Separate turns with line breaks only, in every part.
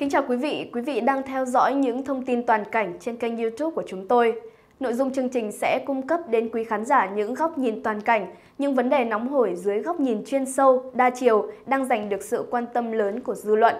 Kính chào quý vị, quý vị đang theo dõi những thông tin toàn cảnh trên kênh YouTube của chúng tôi. Nội dung chương trình sẽ cung cấp đến quý khán giả những góc nhìn toàn cảnh, những vấn đề nóng hổi dưới góc nhìn chuyên sâu, đa chiều đang giành được sự quan tâm lớn của dư luận.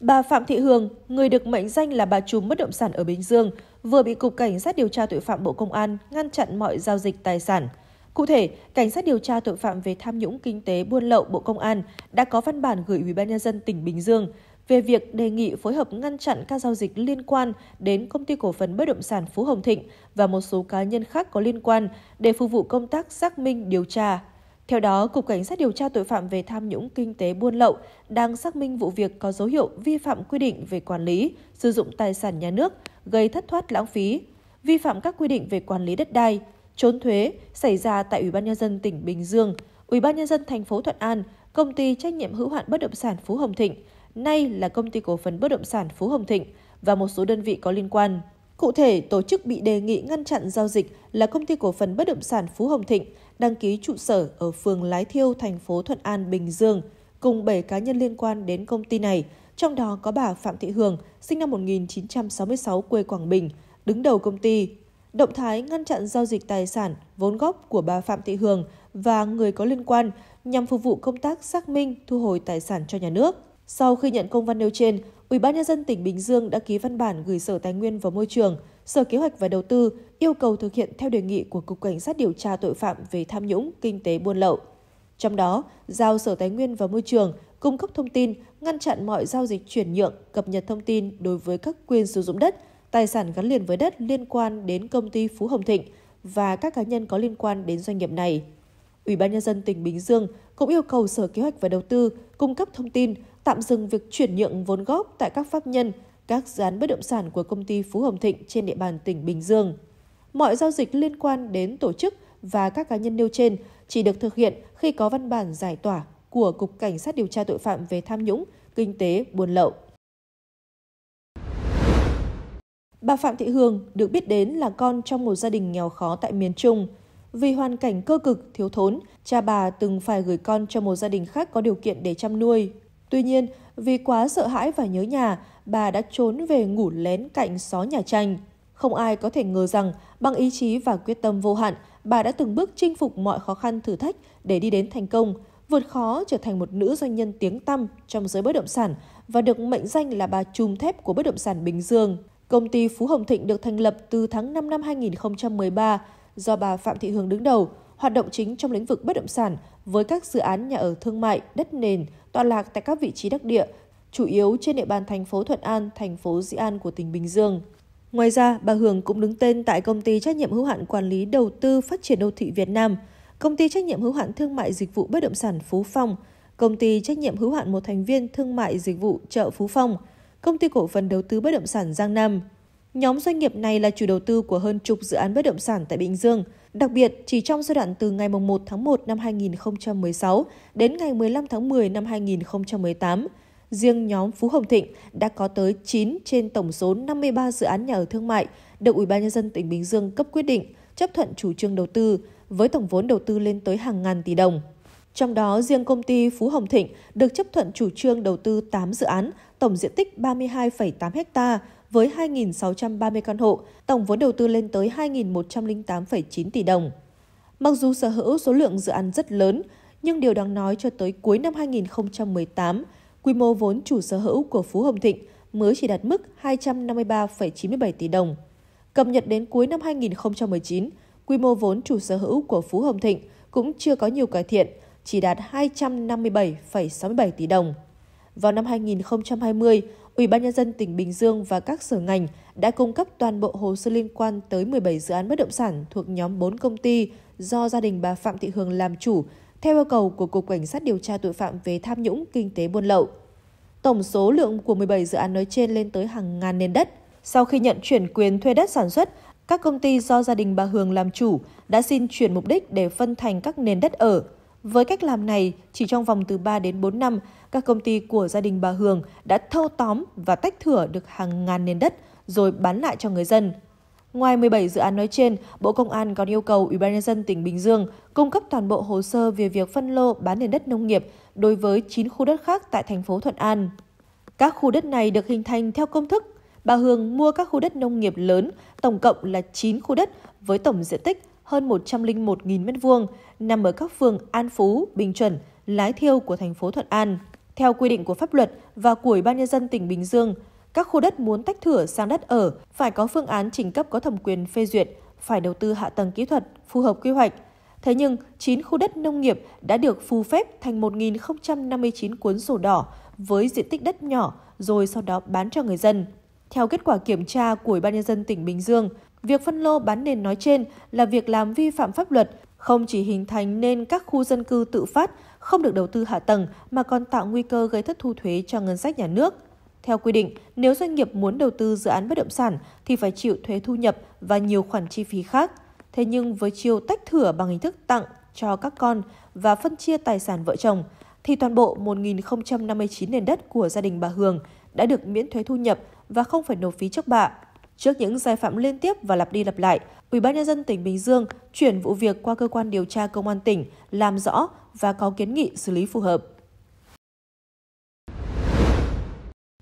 Bà Phạm Thị Hương, người được mệnh danh là bà trùm bất động sản ở Bình Dương, vừa bị Cục Cảnh sát điều tra tội phạm Bộ Công an ngăn chặn mọi giao dịch tài sản. Cụ thể, Cảnh sát điều tra tội phạm về tham nhũng kinh tế buôn lậu Bộ Công an đã có văn bản gửi Ủy ban nhân dân tỉnh Bình Dương về việc đề nghị phối hợp ngăn chặn các giao dịch liên quan đến công ty cổ phần bất động sản Phú Hồng Thịnh và một số cá nhân khác có liên quan để phục vụ công tác xác minh điều tra. Theo đó, Cục Cảnh sát điều tra tội phạm về tham nhũng kinh tế buôn lậu đang xác minh vụ việc có dấu hiệu vi phạm quy định về quản lý, sử dụng tài sản nhà nước, gây thất thoát lãng phí, vi phạm các quy định về quản lý đất đai, trốn thuế xảy ra tại Ủy ban nhân dân tỉnh Bình Dương, Ủy ban nhân dân thành phố Thuận An, công ty trách nhiệm hữu hạn bất động sản Phú Hồng Thịnh, nay là công ty cổ phần bất động sản Phú Hồng Thịnh và một số đơn vị có liên quan. Cụ thể, tổ chức bị đề nghị ngăn chặn giao dịch là công ty cổ phần bất động sản Phú Hồng Thịnh, đăng ký trụ sở ở phường Lái Thiêu, thành phố Thuận An, Bình Dương, cùng 7 cá nhân liên quan đến công ty này, trong đó có bà Phạm Thị Hường, sinh năm 1966 quê Quảng Bình, đứng đầu công ty. Động thái ngăn chặn giao dịch tài sản, vốn góp của bà Phạm Thị Hường và người có liên quan nhằm phục vụ công tác xác minh thu hồi tài sản cho nhà nước. Sau khi nhận công văn nêu trên, UBND tỉnh Bình Dương đã ký văn bản gửi Sở Tài nguyên và Môi trường, Sở Kế hoạch và Đầu tư yêu cầu thực hiện theo đề nghị của Cục Cảnh sát điều tra tội phạm về tham nhũng, kinh tế buôn lậu. Trong đó, giao Sở Tài nguyên và Môi trường cung cấp thông tin, ngăn chặn mọi giao dịch chuyển nhượng, cập nhật thông tin đối với các quyền sử dụng đất, tài sản gắn liền với đất liên quan đến công ty Phú Hồng Thịnh và các cá nhân có liên quan đến doanh nghiệp này. Ủy ban nhân dân tỉnh Bình Dương cũng yêu cầu Sở Kế hoạch và Đầu tư cung cấp thông tin tạm dừng việc chuyển nhượng vốn góp tại các pháp nhân, các dự án bất động sản của công ty Phú Hồng Thịnh trên địa bàn tỉnh Bình Dương. Mọi giao dịch liên quan đến tổ chức và các cá nhân nêu trên chỉ được thực hiện khi có văn bản giải tỏa của Cục Cảnh sát điều tra tội phạm về tham nhũng, kinh tế, buôn lậu. Bà Phạm Thị Hương được biết đến là con trong một gia đình nghèo khó tại miền Trung. Vì hoàn cảnh cơ cực, thiếu thốn, cha bà từng phải gửi con cho một gia đình khác có điều kiện để chăm nuôi, Tuy nhiên, vì quá sợ hãi và nhớ nhà, bà đã trốn về ngủ lén cạnh xó nhà tranh. Không ai có thể ngờ rằng, bằng ý chí và quyết tâm vô hạn, bà đã từng bước chinh phục mọi khó khăn thử thách để đi đến thành công, vượt khó trở thành một nữ doanh nhân tiếng tăm trong giới bất động sản và được mệnh danh là bà trùm thép của bất động sản Bình Dương. Công ty Phú Hồng Thịnh được thành lập từ tháng 5 năm 2013 do bà Phạm Thị Hương đứng đầu, hoạt động chính trong lĩnh vực bất động sản với các dự án nhà ở thương mại, đất nền tọa lạc tại các vị trí đắc địa, chủ yếu trên địa bàn thành phố Thuận An, thành phố Dĩ An của tỉnh Bình Dương. Ngoài ra, bà Hường cũng đứng tên tại công ty trách nhiệm hữu hạn quản lý đầu tư phát triển đô thị Việt Nam, công ty trách nhiệm hữu hạn thương mại dịch vụ bất động sản Phú Phong, công ty trách nhiệm hữu hạn một thành viên thương mại dịch vụ chợ Phú Phong, công ty cổ phần đầu tư bất động sản Giang Nam. Nhóm doanh nghiệp này là chủ đầu tư của hơn chục dự án bất động sản tại Bình Dương. Đặc biệt, chỉ trong giai đoạn từ ngày 1 tháng 1 năm 2016 đến ngày 15 tháng 10 năm 2018, riêng nhóm Phú Hồng Thịnh đã có tới 9 trên tổng số 53 dự án nhà ở thương mại được Ủy ban nhân dân tỉnh Bình Dương cấp quyết định chấp thuận chủ trương đầu tư với tổng vốn đầu tư lên tới hàng ngàn tỷ đồng. Trong đó, riêng công ty Phú Hồng Thịnh được chấp thuận chủ trương đầu tư 8 dự án, tổng diện tích 32,8 ha với 2.630 căn hộ, tổng vốn đầu tư lên tới 2.108,9 tỷ đồng. Mặc dù sở hữu số lượng dự án rất lớn, nhưng điều đáng nói cho tới cuối năm 2018, quy mô vốn chủ sở hữu của Phú Hồng Thịnh mới chỉ đạt mức 253,97 tỷ đồng. Cập nhật đến cuối năm 2019, quy mô vốn chủ sở hữu của Phú Hồng Thịnh cũng chưa có nhiều cải thiện, chỉ đạt 257,67 tỷ đồng. Vào năm 2020, Ủy ban nhân dân tỉnh Bình Dương và các sở ngành đã cung cấp toàn bộ hồ sơ liên quan tới 17 dự án bất động sản thuộc nhóm 4 công ty do gia đình bà Phạm Thị Hương làm chủ theo yêu cầu của Cục Cảnh sát điều tra tội phạm về tham nhũng kinh tế buôn lậu. Tổng số lượng của 17 dự án nói trên lên tới hàng ngàn nền đất. Sau khi nhận chuyển quyền thuê đất sản xuất, các công ty do gia đình bà Hương làm chủ đã xin chuyển mục đích để phân thành các nền đất ở, với cách làm này, chỉ trong vòng từ 3 đến 4 năm, các công ty của gia đình bà Hường đã thâu tóm và tách thửa được hàng ngàn nền đất rồi bán lại cho người dân. Ngoài 17 dự án nói trên, Bộ Công an còn yêu cầu Ủy ban nhân dân tỉnh Bình Dương cung cấp toàn bộ hồ sơ về việc phân lô bán nền đất nông nghiệp đối với 9 khu đất khác tại thành phố Thuận An. Các khu đất này được hình thành theo công thức bà Hường mua các khu đất nông nghiệp lớn, tổng cộng là 9 khu đất với tổng diện tích hơn 101.000 m2 nằm ở các phường An Phú, Bình Chuẩn, Lái Thiêu của thành phố Thuận An. Theo quy định của pháp luật và của Ủy ban nhân dân tỉnh Bình Dương, các khu đất muốn tách thửa sang đất ở phải có phương án trình cấp có thẩm quyền phê duyệt, phải đầu tư hạ tầng kỹ thuật phù hợp quy hoạch. Thế nhưng, 9 khu đất nông nghiệp đã được phù phép thành 1.059 cuốn sổ đỏ với diện tích đất nhỏ rồi sau đó bán cho người dân. Theo kết quả kiểm tra của Ủy ban nhân dân tỉnh Bình Dương, việc phân lô bán nền nói trên là việc làm vi phạm pháp luật, không chỉ hình thành nên các khu dân cư tự phát, không được đầu tư hạ tầng mà còn tạo nguy cơ gây thất thu thuế cho ngân sách nhà nước. Theo quy định, nếu doanh nghiệp muốn đầu tư dự án bất động sản thì phải chịu thuế thu nhập và nhiều khoản chi phí khác. Thế nhưng với chiêu tách thửa bằng hình thức tặng cho các con và phân chia tài sản vợ chồng, thì toàn bộ 1.059 nền đất của gia đình bà Hường đã được miễn thuế thu nhập và không phải nộp phí trước bạ. Trước những sai phạm liên tiếp và lặp đi lặp lại, Ủy ban nhân dân tỉnh Bình Dương chuyển vụ việc qua cơ quan điều tra công an tỉnh làm rõ và có kiến nghị xử lý phù hợp.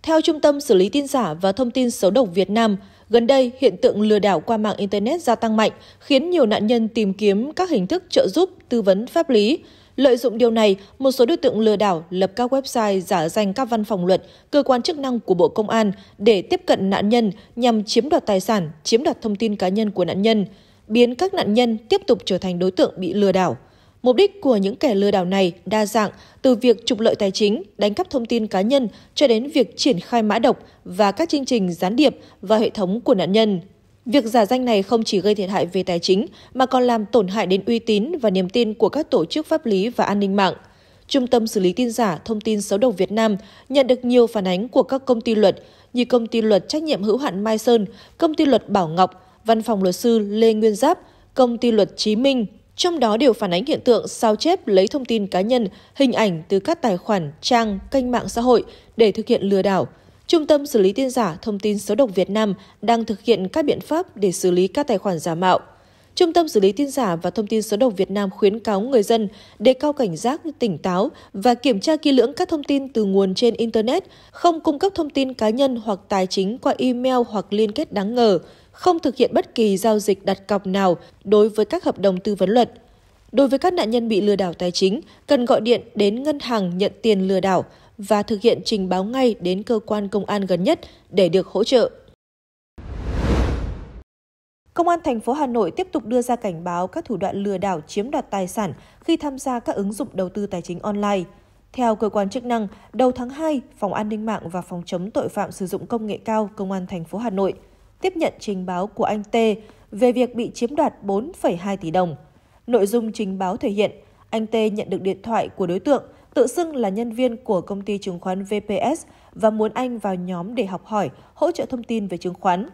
Theo Trung tâm xử lý tin giả và thông tin xấu độc Việt Nam, gần đây hiện tượng lừa đảo qua mạng internet gia tăng mạnh, khiến nhiều nạn nhân tìm kiếm các hình thức trợ giúp, tư vấn pháp lý Lợi dụng điều này, một số đối tượng lừa đảo lập các website giả danh các văn phòng luật, cơ quan chức năng của Bộ Công an để tiếp cận nạn nhân nhằm chiếm đoạt tài sản, chiếm đoạt thông tin cá nhân của nạn nhân, biến các nạn nhân tiếp tục trở thành đối tượng bị lừa đảo. Mục đích của những kẻ lừa đảo này đa dạng từ việc trục lợi tài chính, đánh cắp thông tin cá nhân cho đến việc triển khai mã độc và các chương trình gián điệp vào hệ thống của nạn nhân. Việc giả danh này không chỉ gây thiệt hại về tài chính mà còn làm tổn hại đến uy tín và niềm tin của các tổ chức pháp lý và an ninh mạng. Trung tâm xử lý tin giả, thông tin xấu độc Việt Nam nhận được nhiều phản ánh của các công ty luật như công ty luật trách nhiệm hữu hạn Mai Sơn, công ty luật Bảo Ngọc, văn phòng luật sư Lê Nguyên Giáp, công ty luật Chí Minh, trong đó đều phản ánh hiện tượng sao chép lấy thông tin cá nhân, hình ảnh từ các tài khoản, trang, kênh mạng xã hội để thực hiện lừa đảo, Trung tâm xử lý tin giả thông tin xấu độc Việt Nam đang thực hiện các biện pháp để xử lý các tài khoản giả mạo. Trung tâm xử lý tin giả và thông tin xấu độc Việt Nam khuyến cáo người dân đề cao cảnh giác, tỉnh táo và kiểm tra kỹ lưỡng các thông tin từ nguồn trên Internet, không cung cấp thông tin cá nhân hoặc tài chính qua email hoặc liên kết đáng ngờ, không thực hiện bất kỳ giao dịch đặt cọc nào đối với các hợp đồng tư vấn luật. Đối với các nạn nhân bị lừa đảo tài chính, cần gọi điện đến ngân hàng nhận tiền lừa đảo và thực hiện trình báo ngay đến cơ quan công an gần nhất để được hỗ trợ. Công an thành phố Hà Nội tiếp tục đưa ra cảnh báo các thủ đoạn lừa đảo chiếm đoạt tài sản khi tham gia các ứng dụng đầu tư tài chính online. Theo cơ quan chức năng, đầu tháng 2, Phòng An ninh mạng và Phòng chống tội phạm sử dụng công nghệ cao Công an thành phố Hà Nội tiếp nhận trình báo của anh T về việc bị chiếm đoạt 4,2 tỷ đồng. Nội dung trình báo thể hiện anh T nhận được điện thoại của đối tượng tự xưng là nhân viên của công ty chứng khoán VPS và muốn anh vào nhóm để học hỏi, hỗ trợ thông tin về chứng khoán.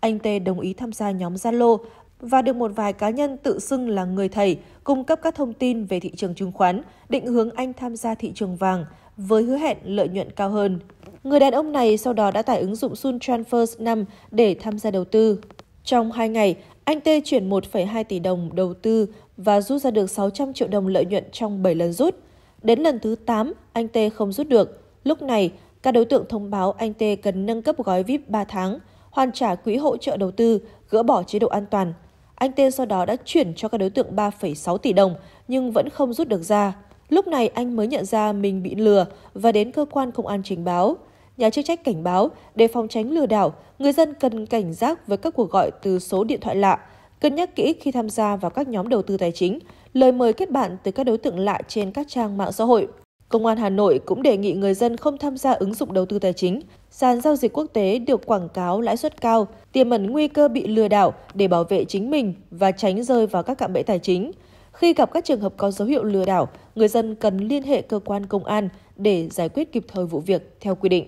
Anh T đồng ý tham gia nhóm Zalo và được một vài cá nhân tự xưng là người thầy cung cấp các thông tin về thị trường chứng khoán, định hướng anh tham gia thị trường vàng với hứa hẹn lợi nhuận cao hơn. Người đàn ông này sau đó đã tải ứng dụng Sun Transfers 5 để tham gia đầu tư. Trong 2 ngày, anh T chuyển 1,2 tỷ đồng đầu tư và rút ra được 600 triệu đồng lợi nhuận trong 7 lần rút. Đến lần thứ 8, anh T không rút được. Lúc này, các đối tượng thông báo anh T cần nâng cấp gói VIP 3 tháng, hoàn trả quỹ hỗ trợ đầu tư, gỡ bỏ chế độ an toàn. Anh T sau đó đã chuyển cho các đối tượng 3,6 tỷ đồng nhưng vẫn không rút được ra. Lúc này anh mới nhận ra mình bị lừa và đến cơ quan công an trình báo. Nhà chức trách cảnh báo, để phòng tránh lừa đảo, người dân cần cảnh giác với các cuộc gọi từ số điện thoại lạ, Cân nhắc kỹ khi tham gia vào các nhóm đầu tư tài chính, lời mời kết bạn từ các đối tượng lạ trên các trang mạng xã hội. Công an Hà Nội cũng đề nghị người dân không tham gia ứng dụng đầu tư tài chính, sàn giao dịch quốc tế được quảng cáo lãi suất cao, tiềm ẩn nguy cơ bị lừa đảo để bảo vệ chính mình và tránh rơi vào các cạm bẫy tài chính. Khi gặp các trường hợp có dấu hiệu lừa đảo, người dân cần liên hệ cơ quan công an để giải quyết kịp thời vụ việc theo quy định.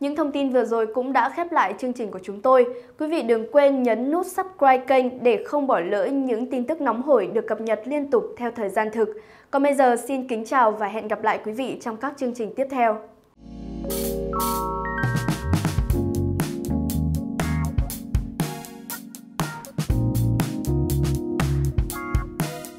Những thông tin vừa rồi cũng đã khép lại chương trình của chúng tôi. Quý vị đừng quên nhấn nút subscribe kênh để không bỏ lỡ những tin tức nóng hổi được cập nhật liên tục theo thời gian thực. Còn bây giờ xin kính chào và hẹn gặp lại quý vị trong các chương trình tiếp theo.